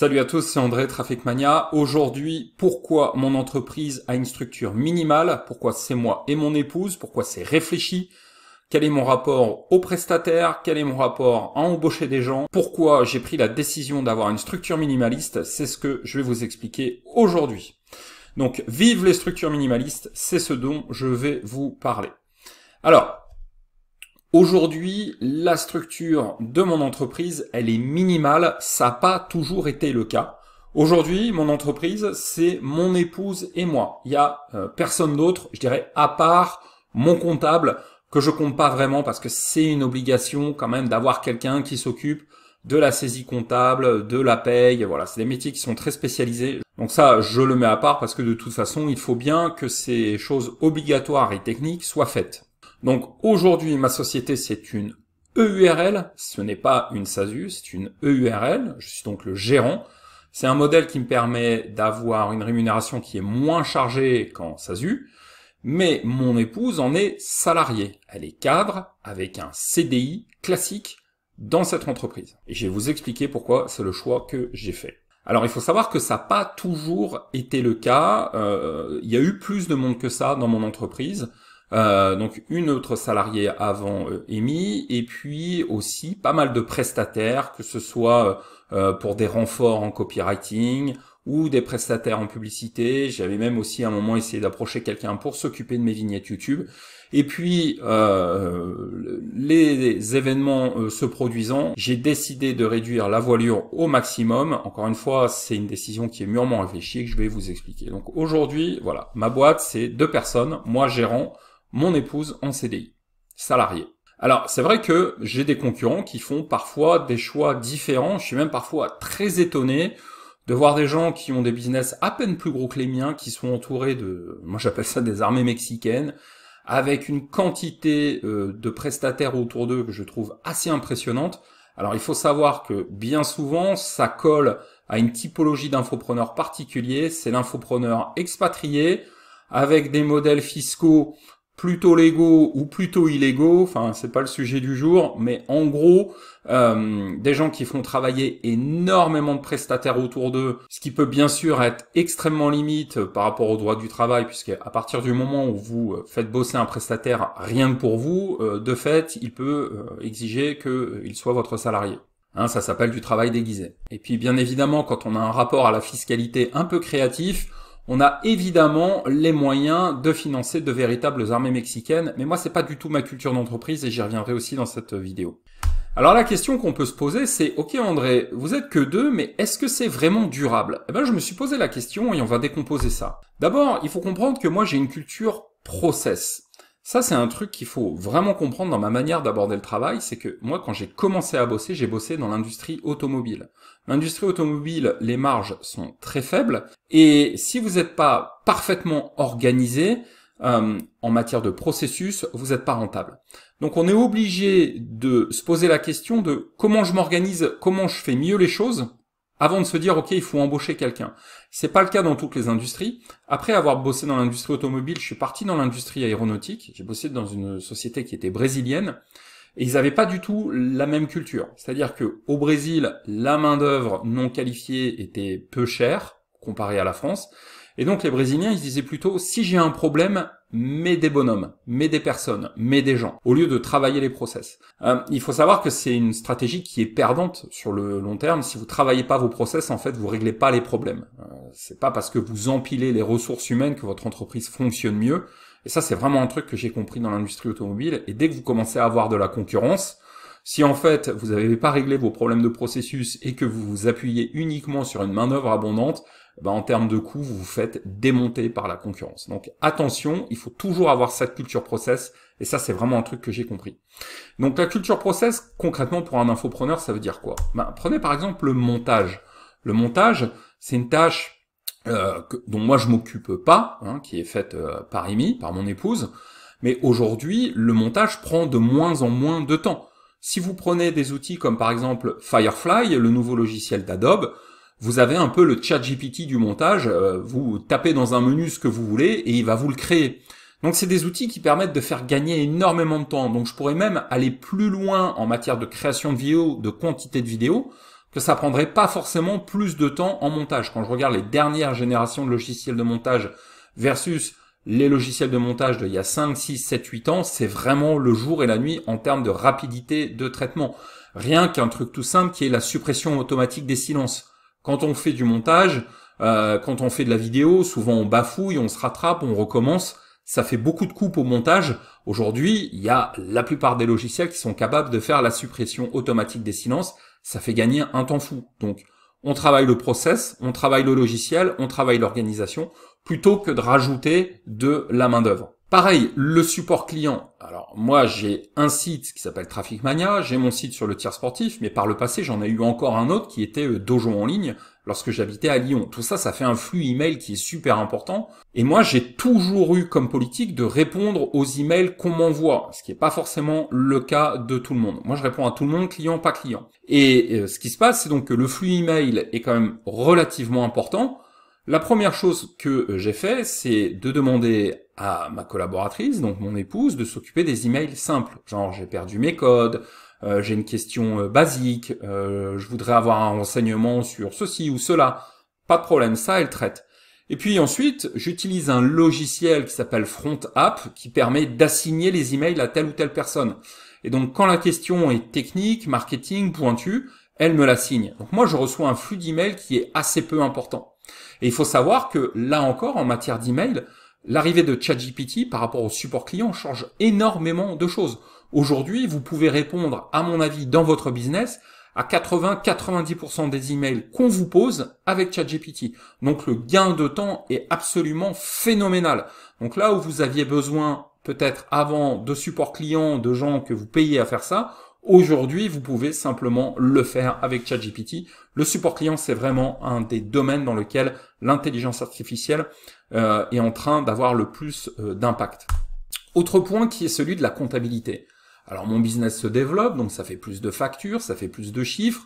Salut à tous, c'est André Traffic Mania. Aujourd'hui, pourquoi mon entreprise a une structure minimale Pourquoi c'est moi et mon épouse Pourquoi c'est réfléchi Quel est mon rapport aux prestataires Quel est mon rapport à embaucher des gens Pourquoi j'ai pris la décision d'avoir une structure minimaliste C'est ce que je vais vous expliquer aujourd'hui. Donc, vive les structures minimalistes, c'est ce dont je vais vous parler. Alors, Aujourd'hui, la structure de mon entreprise, elle est minimale. Ça n'a pas toujours été le cas. Aujourd'hui, mon entreprise, c'est mon épouse et moi. Il n'y a euh, personne d'autre, je dirais, à part mon comptable, que je compte pas vraiment parce que c'est une obligation quand même d'avoir quelqu'un qui s'occupe de la saisie comptable, de la paye. Voilà, c'est des métiers qui sont très spécialisés. Donc ça, je le mets à part parce que de toute façon, il faut bien que ces choses obligatoires et techniques soient faites. Donc aujourd'hui, ma société, c'est une EURL, ce n'est pas une SASU, c'est une EURL, je suis donc le gérant. C'est un modèle qui me permet d'avoir une rémunération qui est moins chargée qu'en SASU, mais mon épouse en est salariée. Elle est cadre avec un CDI classique dans cette entreprise. Et je vais vous expliquer pourquoi c'est le choix que j'ai fait. Alors il faut savoir que ça n'a pas toujours été le cas. Euh, il y a eu plus de monde que ça dans mon entreprise. Euh, donc une autre salariée avant émis euh, et puis aussi pas mal de prestataires, que ce soit euh, pour des renforts en copywriting ou des prestataires en publicité. J'avais même aussi à un moment essayé d'approcher quelqu'un pour s'occuper de mes vignettes YouTube. Et puis, les événements se produisant, j'ai décidé de réduire la voilure au maximum. Encore une fois, c'est une décision qui est mûrement réfléchie et que je vais vous expliquer. Donc aujourd'hui, voilà, ma boîte, c'est deux personnes, moi gérant, mon épouse en CDI, salarié. Alors c'est vrai que j'ai des concurrents qui font parfois des choix différents, je suis même parfois très étonné de voir des gens qui ont des business à peine plus gros que les miens, qui sont entourés de, moi j'appelle ça des armées mexicaines, avec une quantité euh, de prestataires autour d'eux que je trouve assez impressionnante. Alors il faut savoir que bien souvent ça colle à une typologie d'infopreneur particulier, c'est l'infopreneur expatrié, avec des modèles fiscaux plutôt légaux ou plutôt illégaux, enfin c'est pas le sujet du jour, mais en gros euh, des gens qui font travailler énormément de prestataires autour d'eux, ce qui peut bien sûr être extrêmement limite euh, par rapport au droit du travail, puisque à partir du moment où vous euh, faites bosser un prestataire rien que pour vous, de fait il peut exiger qu'il soit votre salarié. Hein, ça s'appelle du travail déguisé. Et puis bien évidemment quand on a un rapport à la fiscalité un peu créatif, on a évidemment les moyens de financer de véritables armées mexicaines, mais moi c'est pas du tout ma culture d'entreprise et j'y reviendrai aussi dans cette vidéo. Alors la question qu'on peut se poser c'est OK André, vous êtes que deux mais est-ce que c'est vraiment durable Eh ben je me suis posé la question et on va décomposer ça. D'abord, il faut comprendre que moi j'ai une culture process. Ça, c'est un truc qu'il faut vraiment comprendre dans ma manière d'aborder le travail, c'est que moi, quand j'ai commencé à bosser, j'ai bossé dans l'industrie automobile. L'industrie automobile, les marges sont très faibles, et si vous n'êtes pas parfaitement organisé euh, en matière de processus, vous n'êtes pas rentable. Donc on est obligé de se poser la question de comment je m'organise, comment je fais mieux les choses avant de se dire ok il faut embaucher quelqu'un. C'est pas le cas dans toutes les industries. Après avoir bossé dans l'industrie automobile, je suis parti dans l'industrie aéronautique. J'ai bossé dans une société qui était brésilienne et ils n'avaient pas du tout la même culture. C'est-à-dire que au Brésil, la main d'œuvre non qualifiée était peu chère comparée à la France. Et donc les Brésiliens, ils disaient plutôt, si j'ai un problème, mets des bonhommes, mets des personnes, mets des gens, au lieu de travailler les process. Euh, il faut savoir que c'est une stratégie qui est perdante sur le long terme. Si vous travaillez pas vos process, en fait, vous réglez pas les problèmes. Euh, c'est pas parce que vous empilez les ressources humaines que votre entreprise fonctionne mieux. Et ça, c'est vraiment un truc que j'ai compris dans l'industrie automobile. Et dès que vous commencez à avoir de la concurrence, si en fait vous n'avez pas réglé vos problèmes de processus et que vous vous appuyez uniquement sur une main-d'œuvre abondante, eh ben, en termes de coûts, vous vous faites démonter par la concurrence. Donc attention, il faut toujours avoir cette culture process, et ça c'est vraiment un truc que j'ai compris. Donc la culture process, concrètement pour un infopreneur, ça veut dire quoi ben, Prenez par exemple le montage. Le montage, c'est une tâche euh, dont moi je m'occupe pas, hein, qui est faite euh, par Amy, par mon épouse, mais aujourd'hui, le montage prend de moins en moins de temps. Si vous prenez des outils comme par exemple Firefly, le nouveau logiciel d'Adobe, vous avez un peu le chat GPT du montage, euh, vous tapez dans un menu ce que vous voulez et il va vous le créer. Donc c'est des outils qui permettent de faire gagner énormément de temps. Donc je pourrais même aller plus loin en matière de création de vidéos, de quantité de vidéos, que ça prendrait pas forcément plus de temps en montage. Quand je regarde les dernières générations de logiciels de montage versus les logiciels de montage d'il y a 5, 6, 7, 8 ans, c'est vraiment le jour et la nuit en termes de rapidité de traitement. Rien qu'un truc tout simple qui est la suppression automatique des silences. Quand on fait du montage, euh, quand on fait de la vidéo, souvent on bafouille, on se rattrape, on recommence. Ça fait beaucoup de coupes au montage. Aujourd'hui, il y a la plupart des logiciels qui sont capables de faire la suppression automatique des silences. Ça fait gagner un temps fou. Donc, on travaille le process, on travaille le logiciel, on travaille l'organisation, plutôt que de rajouter de la main d'œuvre. Pareil, le support client. Alors moi j'ai un site qui s'appelle Traffic Mania, j'ai mon site sur le tiers sportif, mais par le passé j'en ai eu encore un autre qui était euh, Dojo en ligne lorsque j'habitais à Lyon. Tout ça, ça fait un flux email qui est super important. Et moi, j'ai toujours eu comme politique de répondre aux emails qu'on m'envoie, ce qui n'est pas forcément le cas de tout le monde. Moi, je réponds à tout le monde, client, pas client. Et euh, ce qui se passe, c'est donc que le flux email est quand même relativement important. La première chose que euh, j'ai fait, c'est de demander à ma collaboratrice, donc mon épouse, de s'occuper des emails simples. Genre, j'ai perdu mes codes, euh, j'ai une question euh, basique, euh, je voudrais avoir un renseignement sur ceci ou cela. Pas de problème, ça, elle traite. Et puis ensuite, j'utilise un logiciel qui s'appelle Front App qui permet d'assigner les emails à telle ou telle personne. Et donc quand la question est technique, marketing, pointue, elle me l'assigne. Donc moi je reçois un flux d'emails qui est assez peu important. Et il faut savoir que là encore en matière d'email, l'arrivée de ChatGPT par rapport au support client change énormément de choses. Aujourd'hui, vous pouvez répondre, à mon avis, dans votre business, à 80-90% des emails qu'on vous pose avec ChatGPT. Donc le gain de temps est absolument phénoménal. Donc là où vous aviez besoin peut-être avant de support client, de gens que vous payez à faire ça, aujourd'hui vous pouvez simplement le faire avec ChatGPT. Le support client c'est vraiment un des domaines dans lequel l'intelligence artificielle euh, est en train d'avoir le plus euh, d'impact. Autre point qui est celui de la comptabilité. Alors mon business se développe, donc ça fait plus de factures, ça fait plus de chiffres.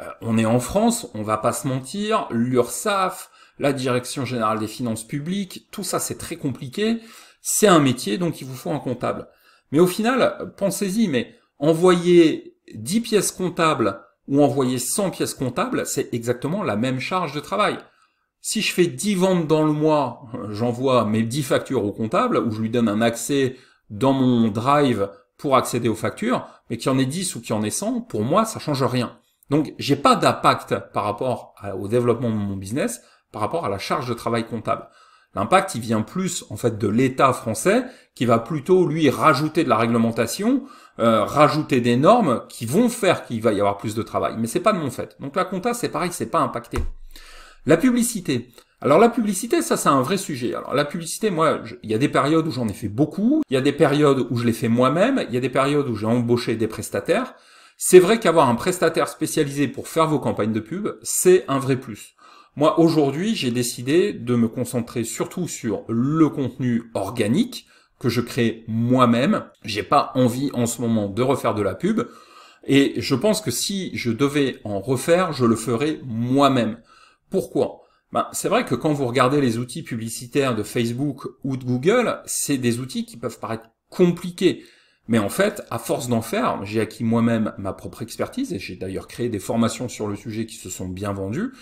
Euh, on est en France, on va pas se mentir, l'URSSAF, la Direction générale des finances publiques, tout ça c'est très compliqué. C'est un métier, donc il vous faut un comptable. Mais au final, pensez-y, mais envoyer 10 pièces comptables ou envoyer 100 pièces comptables, c'est exactement la même charge de travail. Si je fais 10 ventes dans le mois, euh, j'envoie mes 10 factures au comptable ou je lui donne un accès dans mon drive pour accéder aux factures, mais qu'il y en ait 10 ou qu'il y en ait 100, pour moi, ça change rien. Donc, j'ai pas d'impact par rapport au développement de mon business, par rapport à la charge de travail comptable. L'impact, il vient plus en fait de l'État français qui va plutôt lui rajouter de la réglementation, euh, rajouter des normes qui vont faire qu'il va y avoir plus de travail. Mais c'est pas de mon fait. Donc la compta, c'est pareil, c'est pas impacté. La publicité. Alors la publicité, ça c'est un vrai sujet. Alors la publicité, moi, il y a des périodes où j'en ai fait beaucoup, il y a des périodes où je l'ai fait moi-même, il y a des périodes où j'ai embauché des prestataires. C'est vrai qu'avoir un prestataire spécialisé pour faire vos campagnes de pub, c'est un vrai plus. Moi aujourd'hui, j'ai décidé de me concentrer surtout sur le contenu organique que je crée moi-même. J'ai pas envie en ce moment de refaire de la pub. Et je pense que si je devais en refaire, je le ferais moi-même. Pourquoi ben, c'est vrai que quand vous regardez les outils publicitaires de Facebook ou de Google, c'est des outils qui peuvent paraître compliqués. Mais en fait, à force d'en faire, j'ai acquis moi-même ma propre expertise et j'ai d'ailleurs créé des formations sur le sujet qui se sont bien vendues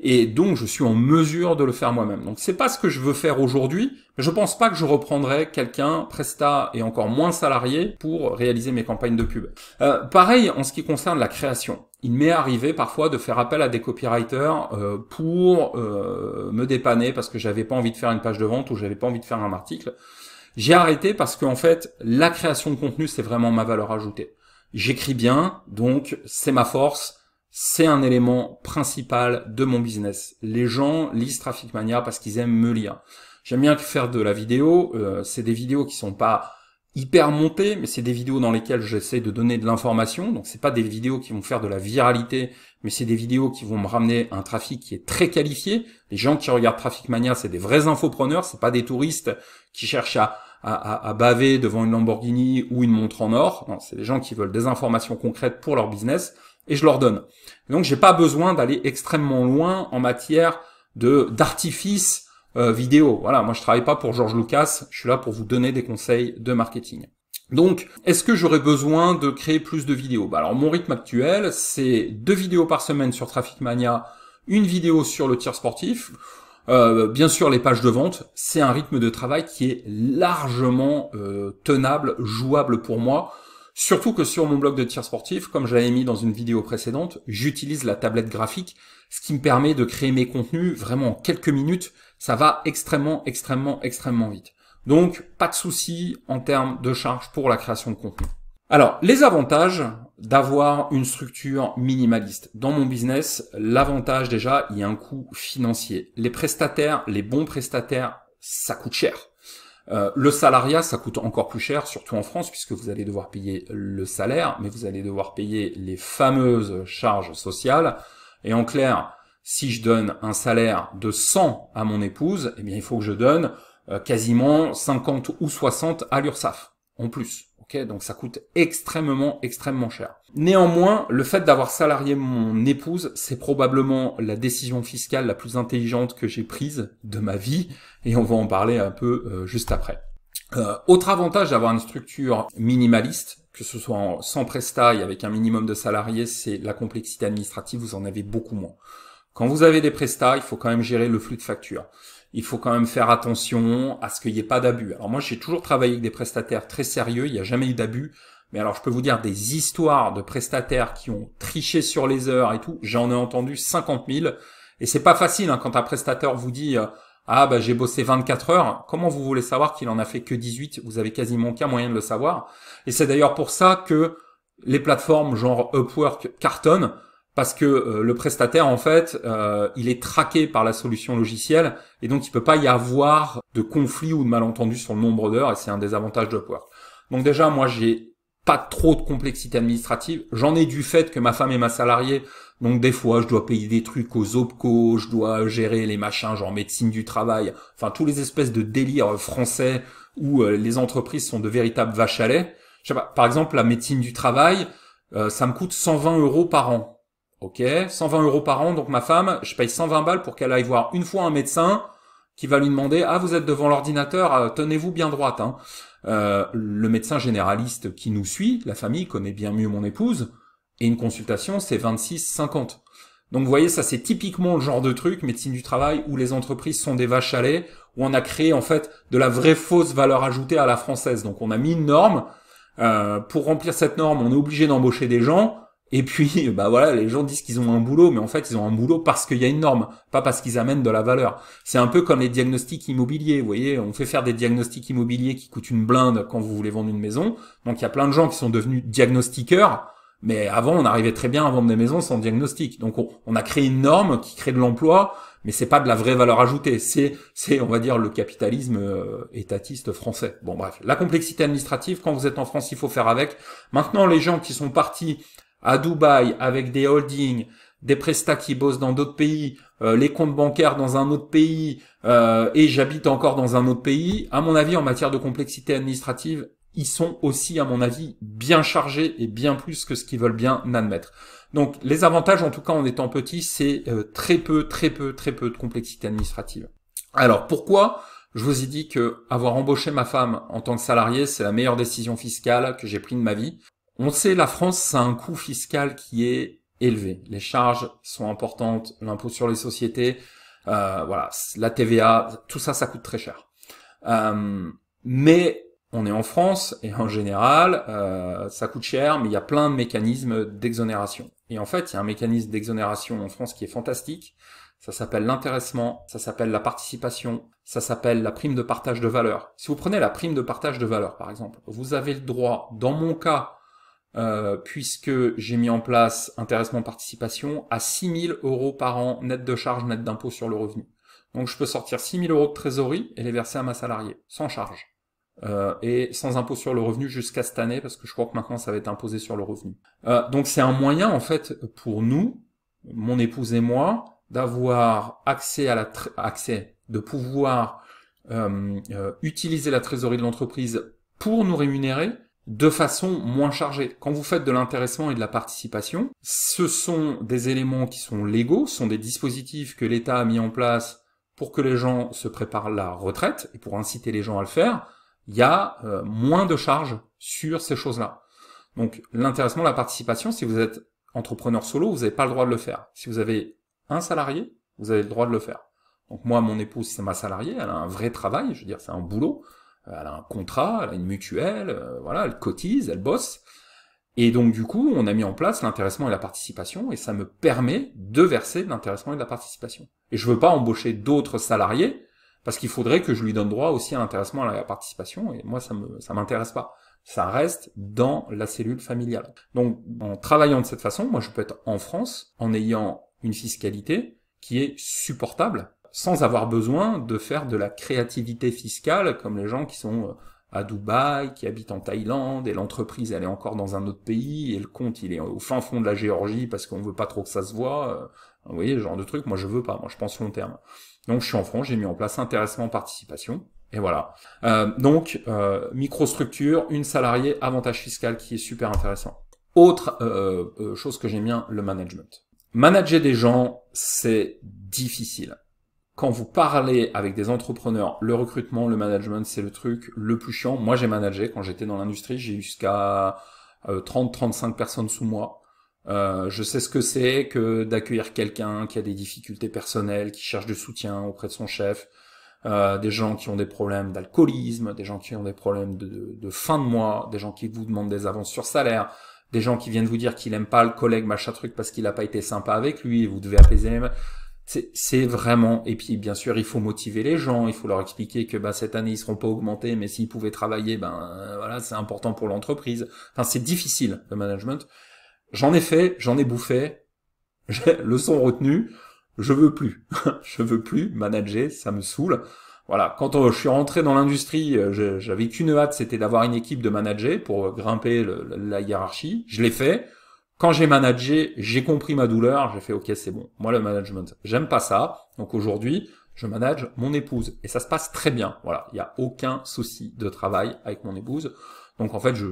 et donc je suis en mesure de le faire moi-même. Donc c'est pas ce que je veux faire aujourd'hui, mais je pense pas que je reprendrai quelqu'un presta et encore moins salarié pour réaliser mes campagnes de pub. Euh, pareil en ce qui concerne la création il m'est arrivé parfois de faire appel à des copywriters euh, pour euh, me dépanner parce que j'avais pas envie de faire une page de vente ou j'avais pas envie de faire un article. J'ai arrêté parce qu'en fait, la création de contenu, c'est vraiment ma valeur ajoutée. J'écris bien, donc c'est ma force, c'est un élément principal de mon business. Les gens lisent Traffic Mania parce qu'ils aiment me lire. J'aime bien faire de la vidéo, euh, c'est des vidéos qui sont pas hyper monté, mais c'est des vidéos dans lesquelles j'essaie de donner de l'information. Donc c'est pas des vidéos qui vont faire de la viralité, mais c'est des vidéos qui vont me ramener un trafic qui est très qualifié. Les gens qui regardent Traffic Mania, c'est des vrais infopreneurs, c'est pas des touristes qui cherchent à, à, baver devant une Lamborghini ou une montre en or. Non, c'est des gens qui veulent des informations concrètes pour leur business et je leur donne. Donc j'ai pas besoin d'aller extrêmement loin en matière de d'artifice euh, vidéo. Voilà, moi je travaille pas pour Georges Lucas, je suis là pour vous donner des conseils de marketing. Donc, est-ce que j'aurais besoin de créer plus de vidéos bah, Alors, mon rythme actuel, c'est deux vidéos par semaine sur Traffic Mania, une vidéo sur le tir sportif. Euh, bien sûr, les pages de vente, c'est un rythme de travail qui est largement euh, tenable, jouable pour moi. Surtout que sur mon blog de tir sportif, comme j'avais mis dans une vidéo précédente, j'utilise la tablette graphique, ce qui me permet de créer mes contenus vraiment en quelques minutes ça va extrêmement, extrêmement, extrêmement vite. Donc, pas de souci en termes de charges pour la création de contenu. Alors, les avantages d'avoir une structure minimaliste. Dans mon business, l'avantage déjà, il y a un coût financier. Les prestataires, les bons prestataires, ça coûte cher. Euh, le salariat, ça coûte encore plus cher, surtout en France, puisque vous allez devoir payer le salaire, mais vous allez devoir payer les fameuses charges sociales. Et en clair, si je donne un salaire de 100 à mon épouse, eh bien il faut que je donne euh, quasiment 50 ou 60 à l'URSSAF en plus. donc ça coûte extrêmement, extrêmement cher. Néanmoins, le fait d'avoir salarié mon épouse, c'est probablement la décision fiscale la plus intelligente que j'ai prise de ma vie, et on va en parler un peu euh, juste après. Euh, autre avantage d'avoir une structure minimaliste, que ce soit sans et avec un minimum de salariés, c'est la complexité administrative, vous en avez beaucoup moins. Quand vous avez des prestats, il faut quand même gérer le flux de factures. Il faut quand même faire attention à ce qu'il n'y ait pas d'abus. Alors moi, j'ai toujours travaillé avec des prestataires très sérieux. Il n'y a jamais eu d'abus. Mais alors, je peux vous dire des histoires de prestataires qui ont triché sur les heures et tout. J'en ai entendu 50 000. Et c'est pas facile hein, quand un prestataire vous dit euh, ah bah j'ai bossé 24 heures. Comment vous voulez savoir qu'il en a fait que 18 Vous avez quasiment aucun moyen de le savoir. Et c'est d'ailleurs pour ça que les plateformes genre Upwork cartonnent parce que euh, le prestataire en fait euh, il est traqué par la solution logicielle et donc il peut pas y avoir de conflit ou de malentendu sur le nombre d'heures et c'est un des avantages d'Upwork. Donc déjà moi j'ai pas trop de complexité administrative, j'en ai du fait que ma femme est ma salariée donc des fois je dois payer des trucs aux OPCO, je dois gérer les machins genre médecine du travail, enfin tous les espèces de délires euh, français où les entreprises sont de véritables vaches à lait. Je sais pas, par exemple la médecine du travail, ça me coûte 120 euros par an. Ok, 120 euros par an, donc ma femme, je paye 120 balles pour qu'elle aille voir une fois un médecin qui va lui demander ah vous êtes devant l'ordinateur, euh, tenez-vous bien droite. Hein. Euh, le médecin généraliste qui nous suit, la famille connaît bien mieux mon épouse, et une consultation c'est 26,50. Donc vous voyez ça c'est typiquement le genre de truc médecine du travail où les entreprises sont des vaches à lait, où on a créé en fait de la vraie fausse valeur ajoutée à la française. Donc on a mis une norme. Euh, pour remplir cette norme, on est obligé d'embaucher des gens et puis, bah voilà, les gens disent qu'ils ont un boulot, mais en fait, ils ont un boulot parce qu'il y a une norme, pas parce qu'ils amènent de la valeur. C'est un peu comme les diagnostics immobiliers, vous voyez, on fait faire des diagnostics immobiliers qui coûtent une blinde quand vous voulez vendre une maison. Donc il y a plein de gens qui sont devenus diagnostiqueurs, mais avant, on arrivait très bien à vendre des maisons sans diagnostic. Donc on, a créé une norme qui crée de l'emploi, mais c'est pas de la vraie valeur ajoutée. C'est, c'est, on va dire, le capitalisme euh, étatiste français. Bon, bref, la complexité administrative. Quand vous êtes en France, il faut faire avec. Maintenant, les gens qui sont partis à Dubaï avec des holdings, des prestats qui bossent dans d'autres pays, euh, les comptes bancaires dans un autre pays, euh, et j'habite encore dans un autre pays, à mon avis, en matière de complexité administrative, ils sont aussi, à mon avis, bien chargés et bien plus que ce qu'ils veulent bien admettre. Donc les avantages, en tout cas en étant petit, c'est euh, très peu, très peu, très peu de complexité administrative. Alors pourquoi je vous ai dit que avoir embauché ma femme en tant que salarié, c'est la meilleure décision fiscale que j'ai prise de ma vie. On sait, la France, c'est un coût fiscal qui est élevé. Les charges sont importantes, l'impôt sur les sociétés, euh, voilà, la TVA, tout ça, ça coûte très cher. Euh, mais on est en France et en général, euh, ça coûte cher, mais il y a plein de mécanismes d'exonération. Et en fait, il y a un mécanisme d'exonération en France qui est fantastique. Ça s'appelle l'intéressement, ça s'appelle la participation, ça s'appelle la prime de partage de valeur. Si vous prenez la prime de partage de valeur, par exemple, vous avez le droit, dans mon cas, euh, puisque j'ai mis en place intéressement participation à 000 euros par an net de charges, net d'impôt sur le revenu. Donc je peux sortir 6000 euros de trésorerie et les verser à ma salariée, sans charge. Euh, et sans impôt sur le revenu jusqu'à cette année, parce que je crois que maintenant ça va être imposé sur le revenu. Euh, donc c'est un moyen, en fait, pour nous, mon épouse et moi, d'avoir accès à la accès, de pouvoir utiliser la trésorerie de l'entreprise pour nous rémunérer, de façon moins chargée. Quand vous faites de l'intéressement et de la participation, ce sont des éléments qui sont légaux, ce sont des dispositifs que l'État a mis en place pour que les gens se préparent la retraite et pour inciter les gens à le faire. Il y a euh, moins de charges sur ces choses-là. Donc l'intéressement, la participation, si vous êtes entrepreneur solo, vous n'avez pas le droit de le faire. Si vous avez un salarié, vous avez le droit de le faire. Donc moi, mon épouse, c'est ma salariée, elle a un vrai travail, je veux dire, c'est un boulot. Euh, elle a un contrat, elle a une mutuelle, euh, voilà, elle cotise, elle bosse. Et donc du coup, on a mis en place l'intéressement et la participation, et ça me permet de verser de l'intéressement et de la participation. Et je veux pas embaucher d'autres salariés, parce qu'il faudrait que je lui donne droit aussi à l'intéressement et à la participation, et moi ça me ça m'intéresse pas. Ça reste dans la cellule familiale. Donc en travaillant de cette façon, moi je peux être en France en ayant une fiscalité qui est supportable sans avoir besoin de faire de la créativité fiscale comme les gens qui sont euh, à Dubaï, qui habitent en Thaïlande, et l'entreprise elle est encore dans un autre pays, et le compte il est au fin fond de la Géorgie parce qu'on veut pas trop que ça se voit. Euh, vous voyez, ce genre de truc, moi je veux pas, moi je pense long terme. Donc je suis en France, j'ai mis en place intéressement participation, et voilà. Euh, donc euh, microstructure, une salariée, avantage fiscal qui est super intéressant. Autre euh, chose que j'aime bien, le management. Manager des gens, c'est difficile quand vous parlez avec des entrepreneurs, le recrutement, le management, c'est le truc le plus chiant. Moi, j'ai managé quand j'étais dans l'industrie, j'ai eu jusqu'à 30-35 euh, personnes sous moi. Euh, je sais ce que c'est que d'accueillir quelqu'un qui a des difficultés personnelles, qui cherche du soutien auprès de son chef, euh, des gens qui ont des problèmes d'alcoolisme, des gens qui ont des problèmes de, fin de mois, des gens qui vous demandent des avances sur salaire, des gens qui viennent vous dire qu'il aime pas le collègue machin truc parce qu'il n'a pas été sympa avec lui, vous devez apaiser c'est vraiment. Et puis, bien sûr, il faut motiver les gens. Il faut leur expliquer que bah, cette année ils seront pas augmentés, mais s'ils pouvaient travailler, ben euh, voilà, c'est important pour l'entreprise. Enfin, c'est difficile le management. J'en ai fait, j'en ai bouffé. J'ai leçon retenue. Je veux plus. je veux plus manager. Ça me saoule. Voilà. Quand euh, je suis rentré dans l'industrie, euh, j'avais qu'une hâte, c'était d'avoir une équipe de manager pour grimper la hiérarchie. Je l'ai fait. Quand j'ai managé, j'ai compris ma douleur, j'ai fait ok c'est bon. Moi le management, j'aime pas ça. Donc aujourd'hui, je manage mon épouse et ça se passe très bien. Voilà, il n'y a aucun souci de travail avec mon épouse. Donc en fait, je,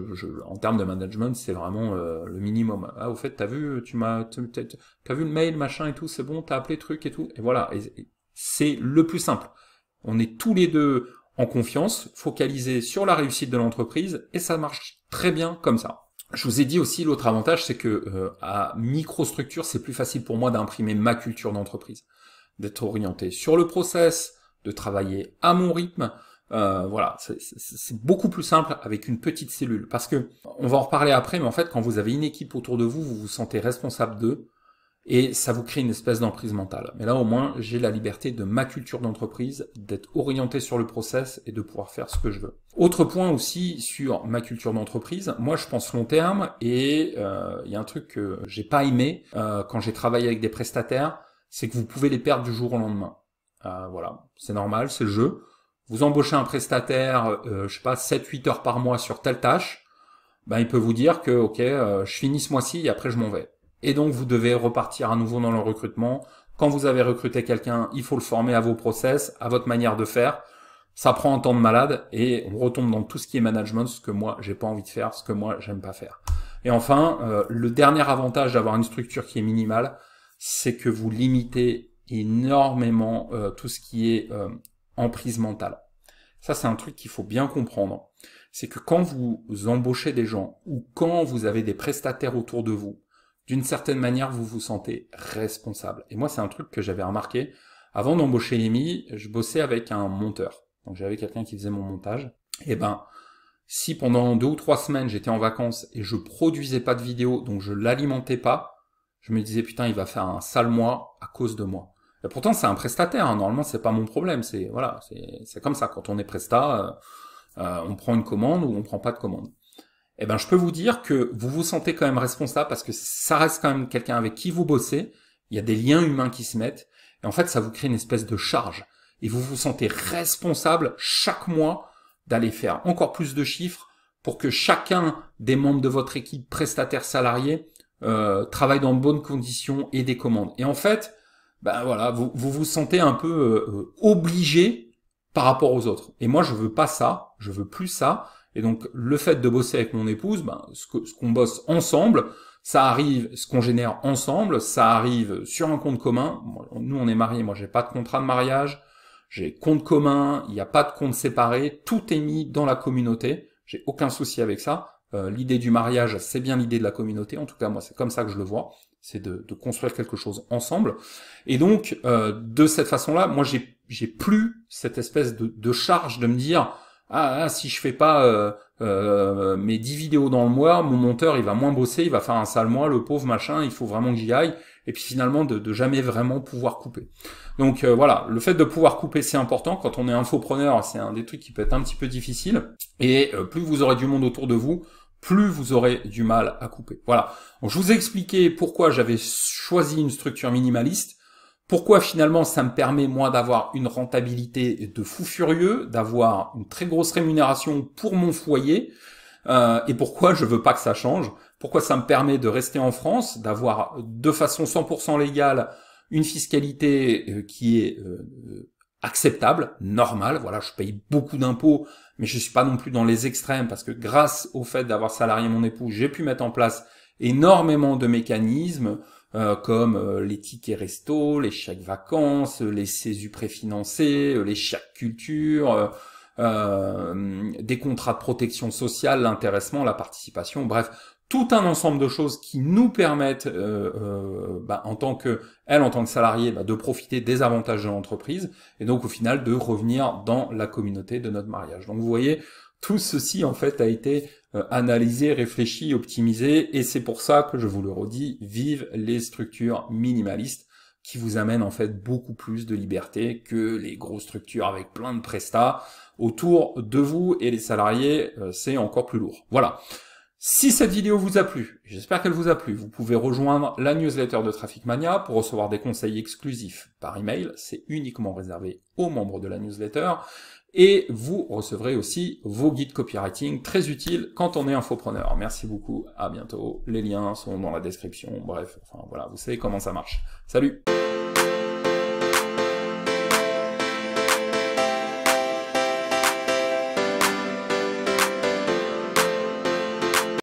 en termes de management, c'est vraiment euh, le minimum. Ah au fait, t'as vu, tu m'as, t'as vu le mail machin et tout, c'est bon, t'as appelé truc et tout, et voilà. c'est le plus simple. On est tous les deux en confiance, focalisés sur la réussite de l'entreprise et ça marche très bien comme ça je vous ai dit aussi l'autre avantage, c'est que euh, à microstructure, c'est plus facile pour moi d'imprimer ma culture d'entreprise, d'être orienté sur le process, de travailler à mon rythme. Euh, voilà, c'est beaucoup plus simple avec une petite cellule parce que on va en reparler après, mais en fait, quand vous avez une équipe autour de vous, vous vous sentez responsable d'eux et ça vous crée une espèce d'emprise mentale. Mais là, au moins, j'ai la liberté de ma culture d'entreprise, d'être orienté sur le process et de pouvoir faire ce que je veux. Autre point aussi sur ma culture d'entreprise, moi je pense long terme et euh, il y a un truc que j'ai pas aimé euh, quand j'ai travaillé avec des prestataires, c'est que vous pouvez les perdre du jour au lendemain. Euh, voilà, c'est normal, c'est le jeu. Vous embauchez un prestataire, je sais pas, 7-8 heures par mois sur telle tâche, ben il peut vous dire que ok, je finis ce mois-ci et après je m'en vais. Et donc, vous devez repartir à nouveau dans le recrutement. Quand vous avez recruté quelqu'un, il faut le former à vos process, à votre manière de faire. Ça prend un temps de malade et on retombe dans tout ce qui est management, ce que moi j'ai pas envie de faire, ce que moi j'aime pas faire. Et enfin, euh, le dernier avantage d'avoir une structure qui est minimale, c'est que vous limitez énormément euh, tout ce qui est euh, emprise mentale. Ça, c'est un truc qu'il faut bien comprendre. C'est que quand vous embauchez des gens ou quand vous avez des prestataires autour de vous, d'une certaine manière, vous vous sentez responsable. Et moi, c'est un truc que j'avais remarqué. Avant d'embaucher Lémi, je bossais avec un monteur. Donc j'avais quelqu'un qui faisait mon montage. Et eh ben, si pendant deux ou trois semaines j'étais en vacances et je produisais pas de vidéo, donc je l'alimentais pas, je me disais putain, il va faire un sale mois à cause de moi. Et pourtant, c'est un prestataire. Hein. Normalement, c'est pas mon problème. C'est voilà, c'est comme ça. Quand on est presta, euh, euh, on prend une commande ou on prend pas de commande eh ben je peux vous dire que vous vous sentez quand même responsable parce que ça reste quand même quelqu'un avec qui vous bossez, il y a des liens humains qui se mettent, et en fait ça vous crée une espèce de charge, et vous vous sentez responsable chaque mois d'aller faire encore plus de chiffres pour que chacun des membres de votre équipe, prestataire salarié, euh, travaille dans de bonnes conditions et des commandes. Et en fait, ben voilà, vous vous, sentez un peu euh, euh, obligé par rapport aux autres. Et moi, je veux pas ça, je veux plus ça. Et donc le fait de bosser avec mon épouse, ben, ce qu'on bosse ensemble, ça arrive, ce qu'on génère ensemble, ça arrive sur un compte commun. Nous on est mariés, moi j'ai pas de contrat de mariage, j'ai compte commun, il n'y a pas de compte séparé, tout est mis dans la communauté, j'ai aucun souci avec ça. Euh, l'idée du mariage, c'est bien l'idée de la communauté, en tout cas moi c'est comme ça que je le vois, c'est de, construire quelque chose ensemble. Et donc euh, de cette façon-là, moi j'ai plus cette espèce de charge de me dire ah, ah, si je fais pas euh, euh, mes 10 vidéos dans le mois, mon monteur il va moins bosser, il va faire un sale mois, le pauvre machin, il faut vraiment que j'y aille, et puis finalement de, jamais vraiment pouvoir couper. Donc euh, voilà, le fait de pouvoir couper c'est important, quand on est infopreneur c'est un des trucs qui peut être un petit peu difficile, et plus vous aurez du monde autour de vous, plus vous aurez du mal à couper. Voilà. je vous ai expliqué pourquoi j'avais choisi une structure minimaliste. Pourquoi finalement ça me permet moi d'avoir une rentabilité de fou furieux, d'avoir une très grosse rémunération pour mon foyer euh, et pourquoi je veux pas que ça change Pourquoi ça me permet de rester en France, d'avoir de façon 100% légale une fiscalité euh, qui est euh, acceptable, normale. Voilà, je paye beaucoup d'impôts, mais je suis pas non plus dans les extrêmes parce que grâce au fait d'avoir salarié mon époux, j'ai pu mettre en place énormément de mécanismes euh, comme euh, les tickets resto, les chèques vacances, euh, les CESU préfinancés, les chèques culture, des contrats de protection sociale, l'intéressement, la participation, bref, tout un ensemble de choses qui nous permettent, bah, en tant que elle, en tant que salarié, bah, de profiter des avantages de l'entreprise et donc au final de revenir dans la communauté de notre mariage. Donc vous voyez, tout ceci en fait a été euh, analyser, réfléchir, optimiser. Et c'est pour ça que je vous le redis, vive les structures minimalistes qui vous amènent en fait beaucoup plus de liberté que les grosses structures avec plein de prestats autour de vous et les salariés, euh, c'est encore plus lourd. Voilà. Si cette vidéo vous a plu, j'espère qu'elle vous a plu, vous pouvez rejoindre la newsletter de Traffic Mania pour recevoir des conseils exclusifs par email, c'est uniquement réservé aux membres de la newsletter. Et vous recevrez aussi vos guides copywriting très utiles quand on est infopreneur. Merci beaucoup, à bientôt. Les liens sont dans la description. Bref, enfin voilà, vous savez comment ça marche. Salut